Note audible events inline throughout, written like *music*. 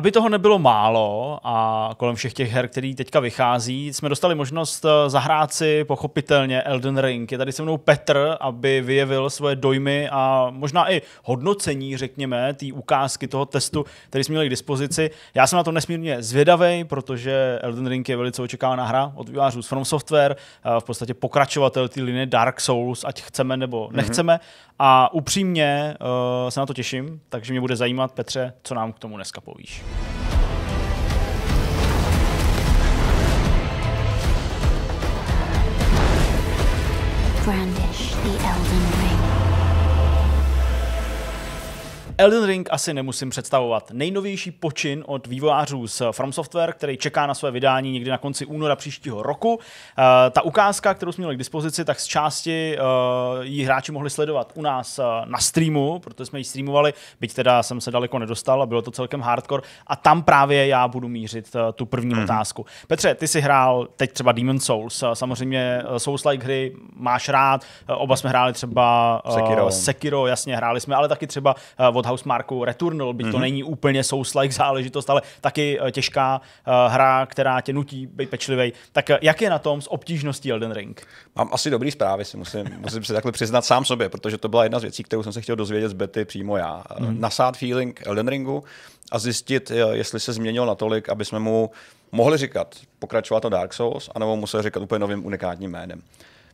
aby toho nebylo málo a kolem všech těch her, který teďka vychází, jsme dostali možnost eh, zahrát si pochopitelně Elden Ring. Je tady se mnou Petr, aby vyjevil svoje dojmy a možná i hodnocení, řekněme, té ukázky toho testu, který jsme měli k dispozici. Já jsem na to nesmírně zvědavý, protože Elden Ring je velice očekávaná hra od vývářů z From Software, eh, v podstatě pokračovatel té linie Dark Souls, ať chceme nebo mhm. nechceme. Mm-hmm. A upřímně uh, se na to těším, takže mě bude zajímat, Petře, co nám k tomu dneska povíš. Brandish the Elden Ring. Elden Ring asi nemusím představovat. Nejnovější počin od vývojářů z From Software, který čeká na své vydání někdy na konci února příštího roku. Uh, ta ukázka, kterou jsme měli k dispozici, tak z části uh, ji hráči mohli sledovat u nás uh, na streamu, protože jsme ji streamovali, byť teda jsem se daleko nedostal a bylo to celkem hardcore. A tam právě já budu mířit uh, tu první mm. otázku. Petře, ty si hrál teď třeba Demon Souls. Uh, samozřejmě uh, Souls-like hry máš rád. Uh, oba jsme hráli třeba uh, Sekiro. Sekiro, jasně, hráli jsme, ale taky třeba uh, od Housemarku Returnal, byť mm-hmm. to mhm. není úplně souls záležitost, ale taky eh, těžká eh, hra, která tě nutí být pečlivý. Tak eh, jak je na tom s obtížností Elden Ring? Mám asi dobrý zprávy, si musím, *laughs* musím se takhle přiznat sám sobě, protože to byla jedna z věcí, kterou jsem se chtěl dozvědět z bety přímo já. Mm-hmm. Nasát feeling Elden Ringu a zjistit, jestli se změnil natolik, aby jsme mu mohli říkat, pokračovat to Dark Souls, anebo musel říkat úplně novým unikátním jménem.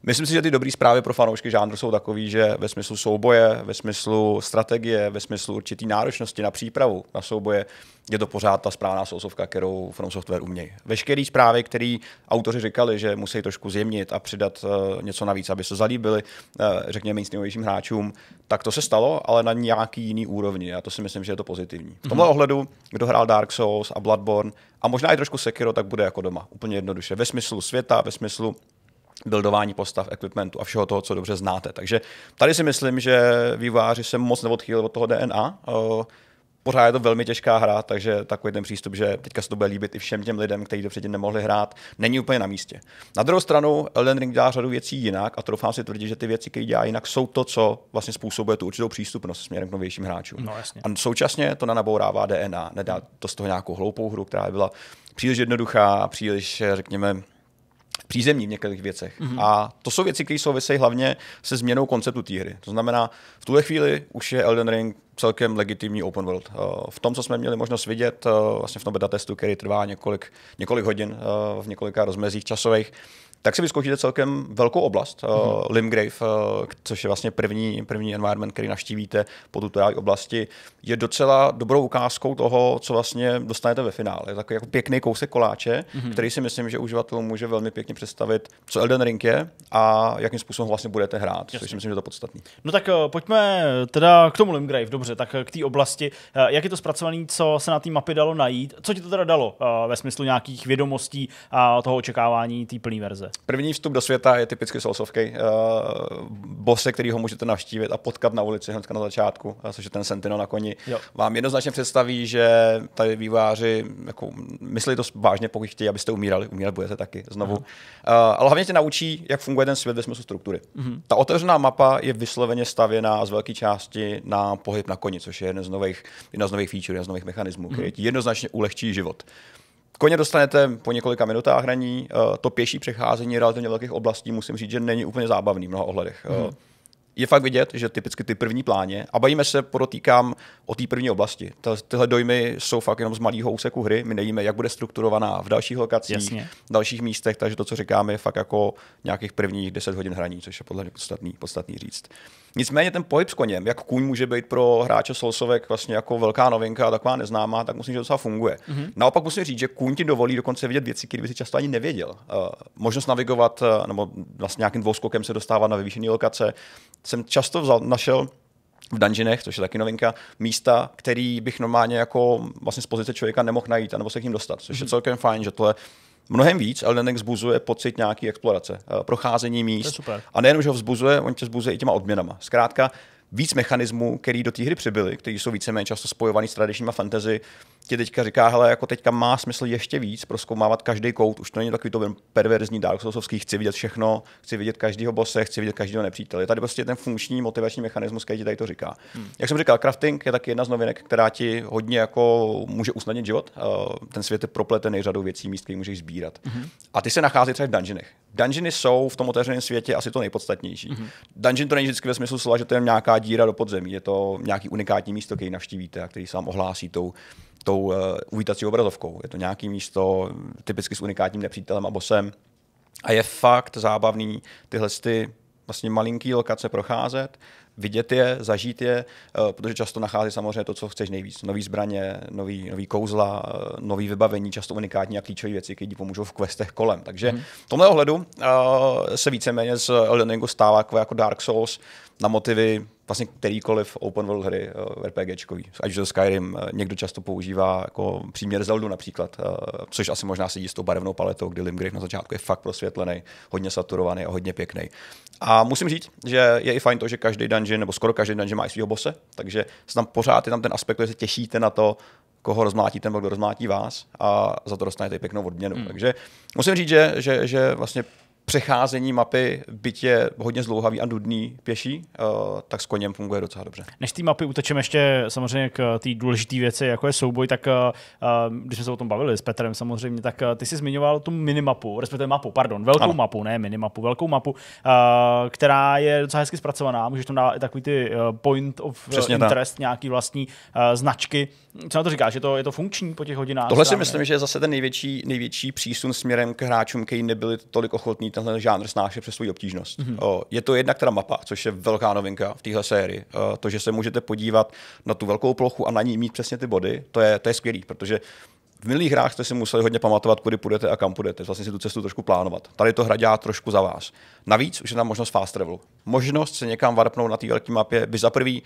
Myslím si, že ty dobré zprávy pro fanoušky žánru jsou takové, že ve smyslu souboje, ve smyslu strategie, ve smyslu určitý náročnosti na přípravu na souboje je to pořád ta správná sousovka, kterou From Software umějí. Veškeré zprávy, které autoři říkali, že musí trošku zjemnit a přidat uh, něco navíc, aby se zalíbili, uh, řekněme, mainstreamovějším hráčům, tak to se stalo, ale na nějaký jiný úrovni. A to si myslím, že je to pozitivní. V tomhle mhm. ohledu, kdo hrál Dark Souls a Bloodborne a možná i trošku Sekiro, tak bude jako doma. Úplně jednoduše. Ve smyslu světa, ve smyslu buildování postav, equipmentu a všeho toho, co dobře znáte. Takže tady si myslím, že výváři se moc neodchýlili od toho DNA. Eh, pořád je to velmi těžká hra, takže takový ten přístup, že teďka se to bude líbit i všem těm lidem, kteří to předtím nemohli hrát, není úplně na místě. Na druhou stranu Elden Ring dělá řadu věcí jinak a troufám si tvrdit, že ty věci, které dělá jinak, jsou to, co vlastně způsobuje tu určitou přístupnost směrem k novějším hráčům. No, jasně. A současně to nanabourává DNA, nedá to z toho nějakou hloupou hru, která by byla příliš jednoduchá, příliš, řekněme, přízemní v některých věcech. Mm-hmm. A to jsou věci, které souvisejí hlavně se změnou konceptu té hry. To znamená, v tuhle chvíli už je Elden Ring celkem legitimní open world. Eh, v tom, co jsme měli možnost vidět, eh, vlastně v tom beta testu, který trvá několik, několik hodin eh, v několika rozmezích časových, tak si vyzkoušíte celkem velkou oblast, mm-hmm. uh, Limgrave, uh, což je vlastně první, první environment, který navštívíte po tuto oblasti, je docela dobrou ukázkou toho, co vlastně dostanete ve finále. Je takový jako pěkný kousek koláče, mm-hmm. který si myslím, že uživatelům může velmi pěkně představit, co Elden Ring je a jakým způsobem ho vlastně budete hrát, Jasně. což si myslím, že je to podstatné. No tak uh, pojďme teda k tomu Limgrave, dobře, tak k té oblasti. Uh, jak je to zpracované, co se na té mapě dalo najít? Co ti to teda dalo uh, ve smyslu nějakých vědomostí a toho očekávání té plné verze? První vstup do světa je typicky solsovky. Uh, bose, který ho můžete navštívit a potkat na ulici hned na začátku, eh, což je ten Sentinel na koni, jo. vám jednoznačně představí, že tady výváři jako, myslí to vážně, pokud chtějí, abyste umírali. Umírat budete taky znovu. Uh, ale hlavně tě naučí, jak funguje ten svět ve smyslu struktury. Uh-huh. Ta otevřená mapa je vysloveně stavěná z velké části na pohyb na koni, což je jeden z nových, jedna z nových feature, jedna z nových mechanismů, uh-huh. který mhm. ti jednoznačně ulehčí život. Koně dostanete po několika minutách hraní. Eh, to pěší přecházení relativně velkých oblastí, musím říct, že není úplně zábavný v mnoha ohledech. Hmm. Je fakt vidět, že typicky ty první pláně, a bavíme se, podotýkám, o té první oblasti. Tyhle dojmy jsou fakt jenom z malého úseku hry. My nevíme, jak bude strukturovaná v dalších lokacích, Jasně. v dalších místech, takže to, co říkáme, je fakt jako nějakých prvních 10 hodin hraní, což je podle mě podstatný, podstatný říct. Nicméně ten pohyb s koněm, jak kůň může být pro hráče solsovek vlastně jako velká novinka, taková neznámá, tak musím, že docela funguje. Mm-hmm. Naopak musím říct, že kůň ti dovolí dokonce vidět věci, které by si často ani nevěděl. Uh, možnost navigovat uh, nebo vlastně nějakým dvouskokem se dostávat na vyvýšené lokace. Jsem často vzal, našel v dungeonech, což je taky novinka, místa, který bych normálně jako vlastně z pozice člověka nemohl najít, nebo se k ním dostat, což mm-hmm. je mhm. celkem fajn, že tohle mnohem víc, ale Nenek vzbuzuje pocit nějaký explorace, eh, procházení míst. A nejenom, že ho vzbuzuje, on tě vzbuzuje i těma odměnama. Zkrátka, víc mechanismů, který do té hry přibyly, které jsou víceméně často spojovaný s tradičníma fantasy, ti teďka říká, hele, jako teďka má smysl ještě víc proskoumávat každý kout, už to není takový to perverzní Dark Soulsovský, chci vidět všechno, chci vidět každýho bose, chci vidět každého nepřítele. Tady prostě ten funkční motivační mechanismus, který ti tady to říká. Hmm. Jak jsem říkal, crafting je taky jedna z novinek, která ti hodně jako může usnadnit život. Eh, ten svět je propletený řadou věcí, míst, které můžeš sbírat. Hmm. A ty se nachází třeba v dungeonech. Dungeony jsou v tom otevřeném světě asi to nejpodstatnější. Hmm. Dungeon to není vždycky ve smyslu slova, že to je nějaká díra do podzemí, je to nějaký unikátní místo, který navštívíte a který sám ohlásí tou tou uh, uvítací obrazovkou. Je to nějaký místo typicky s unikátním nepřítelem a bosem. A je fakt zábavný tyhle ty vlastně malinký lokace procházet vidět je, zažít je, eh, protože často nachází samozřejmě to, co chceš nejvíc. Nový zbraně, nový, nový kouzla, eh, nový vybavení, často unikátní a klíčové věci, které ti pomůžou v questech kolem. Takže hmm. v tomhle ohledu eh, se víceméně z Elden Ringu stává jako, jako Dark Souls na motivy vlastně kterýkoliv open world hry RPGčkový. Ať už to Skyrim někdo často používá jako příměr Zeldu například, což asi možná sedí s tou barevnou paletou, kdy Limgrave na začátku je fakt prosvětlený, hodně saturovaný a hodně pěkný. A musím říct, že je i fajn to, že každý dan dungeon, nebo skoro každý dungeon má i svého bose, takže tam pořád je tam ten aspekt, že se těšíte na to, koho rozmlátí ten, kdo rozmlátí vás a za to dostanete i pěknou odměnu. Mm. Takže musím říct, že, že, že vlastně přecházení mapy, byť je hodně zlouhavý a nudný pěší, eh, tak s koněm funguje docela dobře. Než té mapy utečeme ještě samozřejmě k eh, té důležité věci, jako je souboj, tak eh, když jsme se o tom bavili s Petrem samozřejmě, tak ty jsi zmiňoval tu minimapu, respektive mapu, pardon, velkou ano. mapu, ne minimapu, velkou mapu, která je docela hezky zpracovaná, můžeš tam dát i takový ty point of Přesně interest, tak. nějaký vlastní značky. Co na to říkáš, je to, je to funkční po těch hodinách? Tohle si myslím, že je zase ten největší, největší přísun směrem k hráčům, kteří nebyli tolik ochotní tenhle žánr snáše přes svou obtížnost. Mm-hmm. Je to jednak teda mapa, což je velká novinka v téhle sérii. To, že se můžete podívat na tu velkou plochu a na ní mít přesně ty body, to je, to je skvělý, protože v minulých hrách jste si museli hodně pamatovat, kudy půjdete a kam půjdete, vlastně si tu cestu trošku plánovat. Tady to hra dělá trošku za vás. Navíc už je tam možnost fast travelu. Možnost se někam varpnout na té velké mapě by za prvý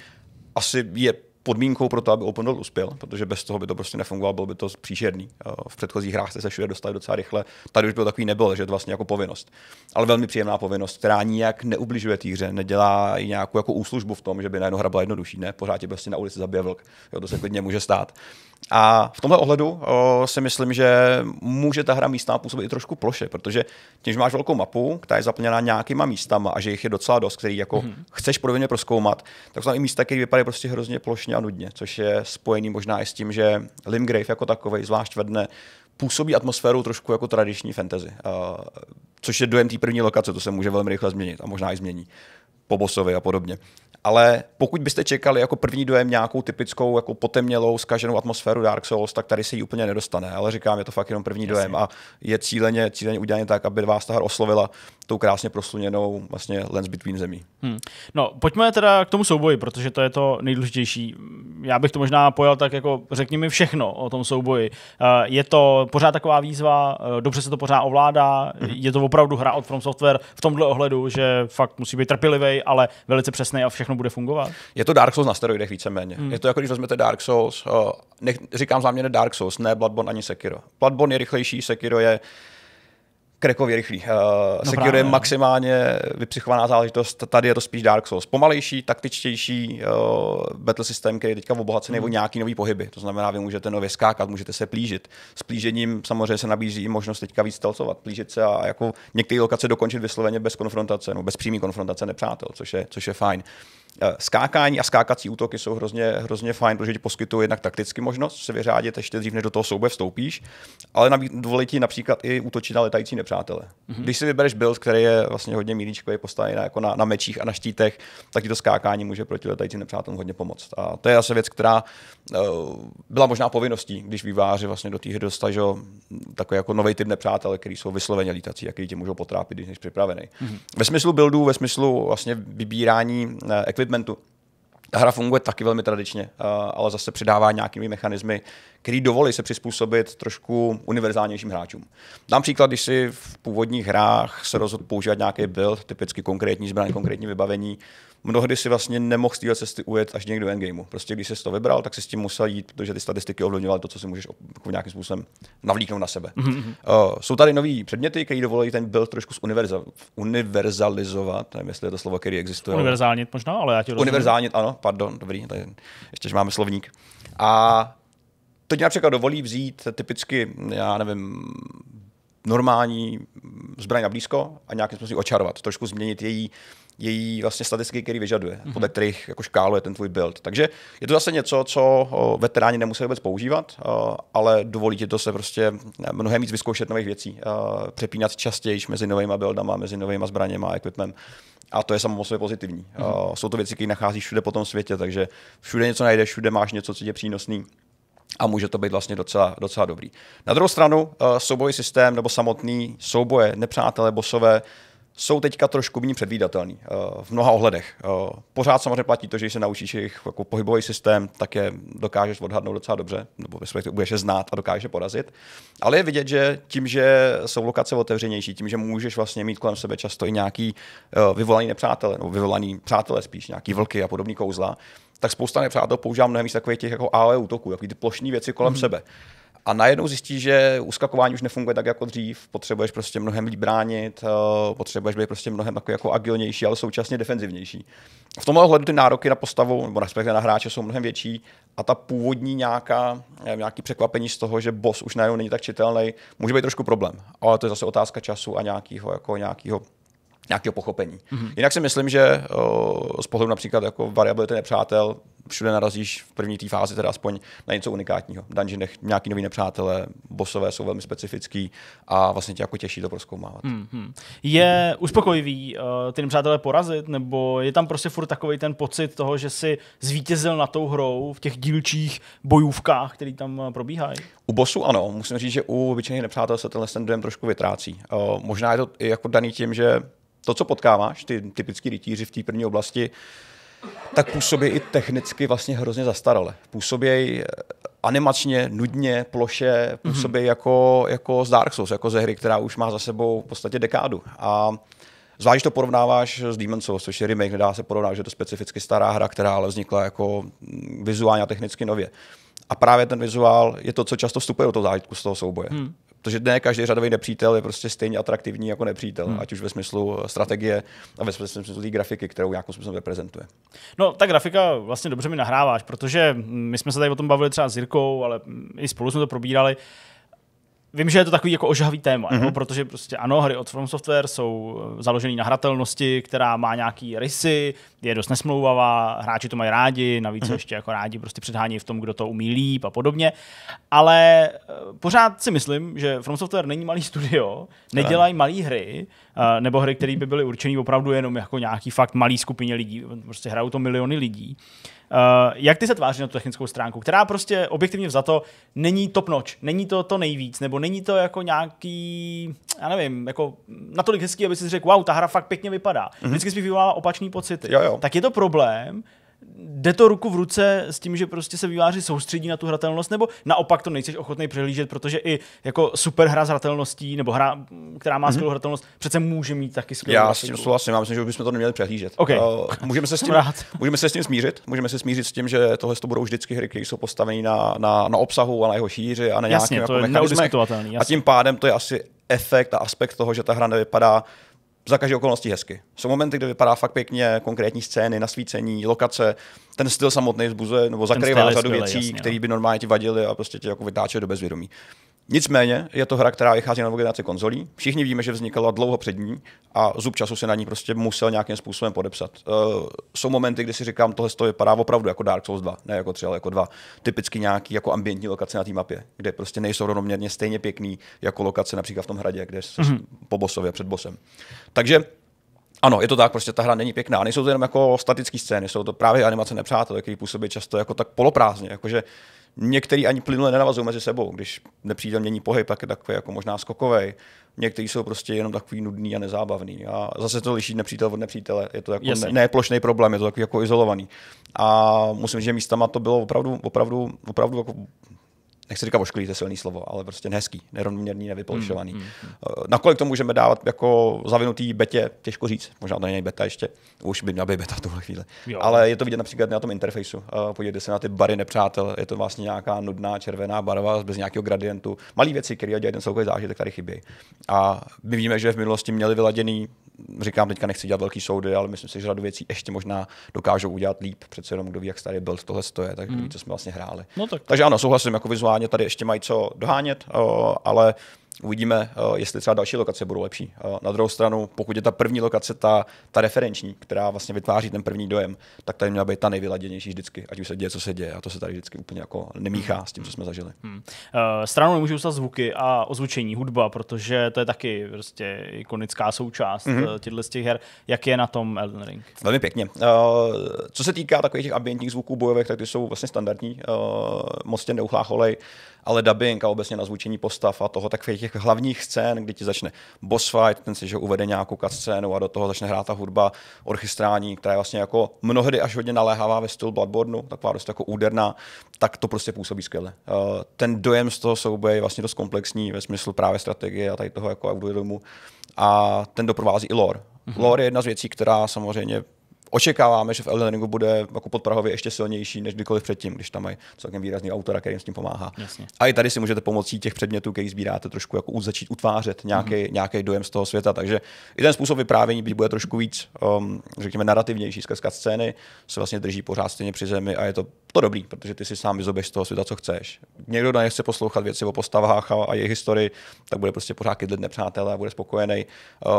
asi je podmínkou pro to, aby Open World uspěl, protože bez toho by to prostě nefungovalo, bylo by to příšerný. Eh, v předchozích hrách jste se všude dostali docela rychle, tady už byl takový nebyl, že to vlastně jako povinnost. Ale velmi příjemná povinnost, která nijak neubližuje té hře, nedělá i nějakou jako úslužbu v tom, že by najednou hra byla jednodušší, ne, pořád je prostě na ulici zabije vlk, jo, to se klidně může stát. A v tomhle ohledu o, eh, si myslím, že může ta hra místná působit i trošku ploše, protože tím, že máš velkou mapu, která je zaplněná nějakýma místama a že jich je docela dost, který jako hmm. chceš podobně proskoumat, tak jsou tam i místa, které vypadají prostě hrozně plošně a nudně, což je spojený možná i s tím, že Limgrave jako takový, zvlášť ve dne, působí atmosféru trošku jako tradiční fantasy, o, eh, což je dojem té první lokace, to se může velmi rychle změnit a možná i změní po bosovi a podobně. Ale pokud byste čekali jako první dojem nějakou typickou jako potemnělou, zkaženou atmosféru Dark Souls, tak tady se ji úplně nedostane. Ale říkám, je to fakt jenom první Jasně. dojem a je cíleně, cíleně udělané tak, aby vás ta hra oslovila tou krásně prosluněnou vlastně lens between zemí. Hmm. No, pojďme teda k tomu souboji, protože to je to nejdůležitější. Já bych to možná pojal tak jako řekni mi všechno o tom souboji. Eh, je to pořád taková výzva, eh, dobře se to pořád ovládá, hmm. je to opravdu hra od From Software v tomhle ohledu, že fakt musí být trpělivý, ale velice přesný a všechno všechno bude fungovat. Je to Dark Souls na steroidech víceméně. Hmm. Je to jako když vezmete Dark Souls, uh, eh, ne, říkám záměrně Dark Souls, ne Bloodborne ani Sekiro. Bloodborne je rychlejší, Sekiro je krekově rychlý. Uh, no Sekiro právě. je no. maximálně vypsychovaná záležitost, tady je to spíš Dark Souls. Pomalejší, taktičtější uh, battle systém, který je teďka obohacený hmm. o nějaký nový pohyby. To znamená, vy můžete nově skákat, můžete se plížit. S plížením samozřejmě se nabízí i možnost teďka víc stelcovat, plížit se a jako některé lokace dokončit vysloveně bez konfrontace, no bez přímé konfrontace nepřátel, což je, což je fajn. Uh, Eh, skákání a skákací útoky jsou hrozně, hrozně fajn, protože ti poskytují jednak takticky možnost se vyřádit ještě dřív, než do toho souboje vstoupíš, ale dovolí ti například i útočit na letající nepřátele. Mm-hmm. Když si vybereš build, který je vlastně hodně mílíčkový, postavený na, jako na, na mečích a na štítech, tak ti to skákání může proti letajícím nepřátelům hodně pomoct. A to je asi věc, která uh, byla možná povinností, když výváři vlastně do té hry dostali že, takový jako nový typ nepřátel, který jsou vysloveně lítací a který tě můžou potrápit, když jsi připravený. Mm-hmm. Ve smyslu buildů, ve smyslu vlastně vybírání uh, equipmentu. Ta hra funguje taky velmi tradičně, eh, ale zase přidává nějakými mechanismy, který dovolí se přizpůsobit trošku univerzálnějším hráčům. Například, příklad, když si v původních hrách se rozhodl používat nějaký build, typicky konkrétní zbraň, konkrétní vybavení, mnohdy si vlastně nemohl z téhle cesty ujet až někdo endgameu. Prostě když jsi to vybral, tak si s tím musel jít, protože ty statistiky ovlivňovaly to, co si můžeš jako nějakým způsobem navlíknout na sebe. Mm-hmm. Uh, jsou tady nový předměty, které dovolí ten build trošku univerzalizovat, nevím, jestli je to slovo, který existuje. Univerzálně možná, ale já ti. rozumím. Univerzálně, ano, pardon, dobrý, tady ještě že máme slovník. A to ti například dovolí vzít typicky, já nevím, normální zbraň na blízko a nějakým způsobem očarovat, trošku změnit její její vlastně statistiky, které vyžaduje, mm-hmm. podle kterých jako škáluje ten tvůj build. Takže je to zase něco, co eh, veteráni nemusí vůbec používat, eh, ale dovolí ti to se prostě eh, mnohem víc vyzkoušet nových věcí, přepínat častěji mezi novými buildama, mezi novými zbraněma a equipmentem. A to je samo sobě pozitivní. Mm-hmm. Jsou to věci, které nacházíš všude po tom světě, takže všude něco najdeš, všude máš něco, co tě je přínosný a může to být vlastně docela, docela dobrý. Na druhou stranu souboj systém nebo samotný souboje, nepřátelé, bosové, jsou teďka trošku méně předvídatelný eh, v mnoha ohledech. Eh, pořád samozřejmě platí to, že když se naučíš jejich jako pohybový systém, tak je dokážeš odhadnout docela dobře, nebo respektive budeš je znát a dokážeš je porazit. Ale je vidět, že tím, že jsou lokace otevřenější, tím, že můžeš vlastně mít kolem sebe často i nějaký eh, vyvolaný nepřátelé, nebo vyvolaný přátelé spíš, nějaký vlky a podobný kouzla, tak spousta nepřátel používá mnohem víc takových těch jako AOE útoků, jako ty plošní věci kolem mm-hmm. sebe. A najednou zjistí, že uskakování už nefunguje tak jako dřív, potřebuješ prostě mnohem líp bránit, eh, potřebuješ být prostě mnohem jako, jako agilnější, ale současně defenzivnější. V tomhle ohledu ty nároky na postavu nebo respektive na hráče jsou mnohem větší a ta původní nějaká, eh, nějaký překvapení z toho, že boss už najednou není tak čitelný, může být trošku problém. Ale to je zase otázka času a nějakého, jako nějakého nějakého pochopení. Mm-hmm. Jinak si myslím, že o, z pohledu například jako variability nepřátel všude narazíš v první té fázi teda aspoň na něco unikátního. V dungeonech nějaký nový nepřátelé, bosové jsou velmi specifický a vlastně tě jako těší to proskoumávat. Mm-hmm. Je uspokojivý uh, ty nepřátelé porazit, nebo je tam prostě furt takový ten pocit toho, že si zvítězil na tou hrou v těch dílčích bojůvkách, které tam e, probíhají? U bosu ano, musím říct, že u obyčejných nepřátel se tenhle ten dojem trošku vytrácí. Uh, možná je to jako daný tím, že to, co potkáváš, ty typický rytíři v té první oblasti, tak působí i technicky vlastně hrozně zastarale. Působí eh, animačně, nudně, ploše, mhm. působí mm-hmm. jako, jako z Dark Souls, jako ze hry, která už má za sebou v podstatě dekádu. A zvlášť když to porovnáváš s Demon's Souls, což je remake, nedá se porovnat, že to specificky stará hra, která ale vznikla jako mm, vizuálně a technicky nově. A právě ten vizuál je to, co často vstupuje do toho zážitku z toho souboje. Hmm. Protože ne každý řadový nepřítel je prostě stejně atraktivní jako nepřítel, hmm. ať už ve smyslu eh, strategie a ve smyslu té grafiky, kterou nějakou způsobem reprezentuje. No, ta grafika vlastně dobře mi nahráváš, protože my jsme se tady o tom bavili třeba s Jirkou, ale i spolu jsme to probírali. Vím, že je to takový jako ožahavý téma, mm-hmm. jo? Mhm. protože prostě ano, hry od From Software jsou eh, založené na hratelnosti, která má nějaký rysy, je dost nesmlouvavá, hráči to mají rádi, navíc mm-hmm. ještě jako rádi prostě předhání v tom, kdo to umí líp a podobně. Ale eh, pořád si myslím, že From Software není malý *laughs* studio, nedělají malé hry, eh, nebo hry, které by byly určené opravdu jenom jako nějaký fakt malý skupině lidí, prostě hrajou to miliony lidí. Uh, jak ty se tváří na tu technickou stránku, která prostě objektivně za to není top notch, není to to nejvíc, nebo není to jako nějaký, já nevím, jako natolik hezký, aby si řekl, wow, ta hra fakt pěkně vypadá. Mm-hmm. Vždycky si vyvolává opačný pocity. Jo, jo jo. tak je to problém, jde to ruku v ruce s tím, že prostě se výváři soustředí na tu hratelnost, nebo naopak to nejsi ochotný přehlížet, protože i jako super hra s hratelností, nebo hra, která má mm-hmm. skvělou hratelnost, přece může mít taky skvělou Já s tím souhlasím, myslím, že bychom to neměli přehlížet. Okay. Uh, můžeme, se s *laughs* tím, můžeme se s tím smířit, můžeme se smířit s tím, že tohle to budou vždycky hry, které jsou postavené na, na, na, obsahu a na jeho šíři a na jasně, jako A tím pádem to je asi efekt a aspekt toho, že ta hra nevypadá za každé okolnosti hezky. Jsou momenty, kde vypadá fakt pěkně, konkrétní scény, nasvícení, lokace. Ten styl samotný zbuzuje nebo zakrývá řadu věcí, které no. by normálně ti vadily a prostě tě jako vytáče do bezvědomí. Nicméně je to hra, která vychází na novou generaci konzolí. Všichni víme, že vznikala dlouho před ní a zub času se na ní prostě musel nějakým způsobem podepsat. Uh, jsou momenty, kdy si říkám, tohle to vypadá opravdu jako Dark Souls 2, ne jako 3, ale jako 2. Typicky nějaký jako ambientní lokace na té mapě, kde prostě nejsou rovnoměrně stejně pěkný jako lokace například v tom hradě, kde se mm-hmm. po bosově před bosem. Takže ano, je to tak, prostě ta hra není pěkná. Nejsou to jenom jako statické scény, jsou to právě animace nepřátel, které působí často jako tak poloprázdně, jakože Některý ani plynule nenavazují mezi sebou, když nepřijde mění pohyb, tak je takový jako možná skokový. Někteří jsou prostě jenom takový nudný a nezábavný. A zase to liší nepřítel od nepřítele. Je to jako ne, neplošný problém, je to takový jako izolovaný. A musím říct, že místama to bylo opravdu, opravdu, opravdu jako nechci říkat ošklivý, to je silný slovo, ale prostě nehezký, nerovnoměrný, nevypolšovaný. Mm, mm, mm. Eh, nakolik to můžeme dávat jako zavinutý betě, těžko říct, možná to není beta ještě, už by měla být beta v tuhle chvíli. Jo. Ale je to vidět například na tom interfejsu. Eh, podívejte se na ty bary nepřátel, je to vlastně nějaká nudná červená barva bez nějakého gradientu. Malé věci, které dělají ten celkový zážitek, tady chybí. A my víme, že v minulosti měli vyladěný říkám, teďka nechci dělat velký soudy, ale myslím si, že řadu věcí ještě možná dokážou udělat líp. Přece jenom kdo ví, jak starý byl, tohle stoje, tak mm. ví, hmm. co jsme vlastně hráli. No tak. Takže ano, souhlasím, jako vizuálně tady ještě mají co dohánět, o, ale Uvidíme, eh, jestli třeba další lokace budou lepší. Eh, na druhou stranu, pokud je ta první lokace, ta, ta referenční, která vlastně vytváří ten první dojem, tak tady měla být ta nejvyladěnější vždycky, ať už se děje, co se děje. A to se tady vždycky úplně jako nemíchá s tím, co jsme zažili. Hmm. Uh, stranou nemůžu ustat zvuky a ozvučení, hudba, protože to je taky prostě ikonická součást mm-hmm. těchto z těch her. Jak je na tom Elden Ring? Velmi pěkně. Uh, co se týká takových těch ambientních zvuků bojových, tak ty jsou vlastně standardní. Uh, moc tě neuchlácholej ale dubbing a obecně zvučení postav a toho, tak v těch hlavních scén, kdy ti začne boss fight, ten si že uvede nějakou scénu a do toho začne hrát ta hudba orchestrální, která je vlastně jako mnohdy až hodně naléhavá ve stylu Bloodborne, taková dost jako úderná, tak to prostě působí skvěle. Eh, ten dojem z toho souboje je vlastně dost komplexní ve smyslu právě strategie a tady toho jako a ten doprovází i lore. Mm-hmm. Lore je jedna z věcí, která samozřejmě očekáváme, že v Elden Ringu bude jako pod Prahově ještě silnější než kdykoliv předtím, když tam mají celkem výrazný autora, který jim s tím pomáhá. Jasně. A i tady si můžete pomocí těch předmětů, který sbíráte, trošku jako začít utvářet nějaký, mm-hmm. nějaký dojem z toho světa. Takže i ten způsob vyprávění byť bude trošku víc, um, řekněme, narrativnější skrz scény, se vlastně drží pořád stejně při zemi a je to, to dobrý, protože ty si sám vyzobeš z toho světa, co chceš. Někdo na chce poslouchat věci o postavách a, a jejich historii, tak bude prostě pořád kydlit nepřátelé a bude spokojený.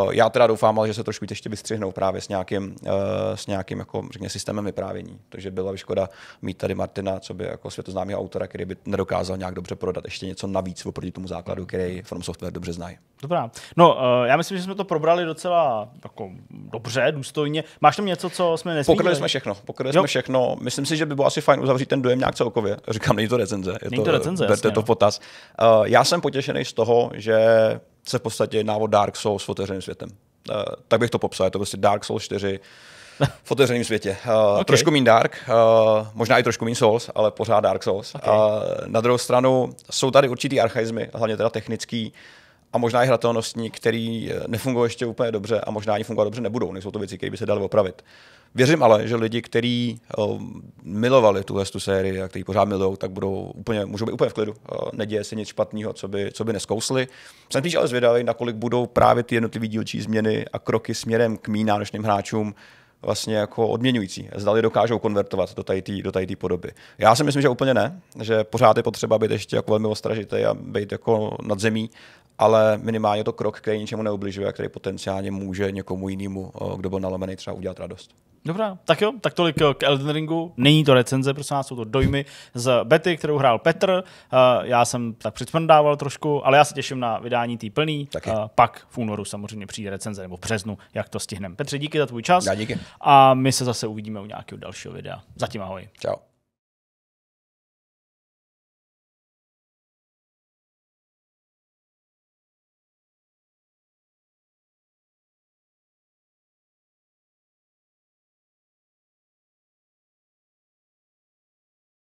Uh, já teda doufám, ale že se trošku ještě vystřihnou právě s nějakým uh, s nějakým jako, řekně, systémem vyprávění. Takže byla by škoda mít tady Martina, co by jako světoznámý autora, který by nedokázal nějak dobře prodat ještě něco navíc oproti tomu základu, který From Software dobře znají. Dobrá. No, uh, já myslím, že jsme to probrali docela jako dobře, důstojně. Máš tam něco, co jsme nesmíli? Pokryli jsme všechno. Pokryli jsme všechno. Myslím si, že by bylo asi fajn uzavřít ten dojem nějak celkově. *laughs* Říkám, není to recenze. Je není to, recenze, berte jasně, to no. potaz. Uh, já jsem potěšený z toho, že se v podstatě návod Dark Souls s otevřeným světem. Uh, tak bych to popsal. Je to prostě Dark Souls 4 v otevřeném světě. Uh, okay. Trošku méně Dark, uh, možná i trošku méně Souls, ale pořád Dark Souls. Okay. Uh, na druhou stranu jsou tady určitý archaizmy, hlavně teda technický, a možná i hratelnostní, který nefungují ještě úplně dobře a možná ani fungovat dobře nebudou. Nejsou to věci, které by se daly opravit. Věřím ale, že lidi, kteří uh, milovali tuhle tu sérii a kteří pořád milují, tak budou úplně, můžou být úplně v klidu. Uh, neděje se nic špatného, co by, co by neskousli. Jsem spíš ale zvědavý, nakolik budou právě ty jednotlivé dílčí změny a kroky směrem k mým náročným hráčům vlastně jako odměňující. Zdali dokážou konvertovat do tady do té podoby. Já si myslím, že úplně ne, že pořád je potřeba být ještě jako velmi ostražitý a být jako nad zemí ale minimálně to krok, který ničemu neubližuje a který potenciálně může někomu jinému, eh, kdo byl nalomený, třeba udělat radost. Dobrá, tak jo, tak tolik eh, k Elden Ringu. Není to recenze, prosím nás, jsou to dojmy z bety, kterou hrál Petr. Eh, já jsem tak předpandával trošku, ale já se těším na vydání tý plný. Taky. Pak v únoru samozřejmě přijde recenze, nebo v březnu, jak to stihneme. Petře, díky za tvůj čas. Já díky. A my se zase uvidíme u nějakého dalšího videa. Zatím ahoj. Ciao.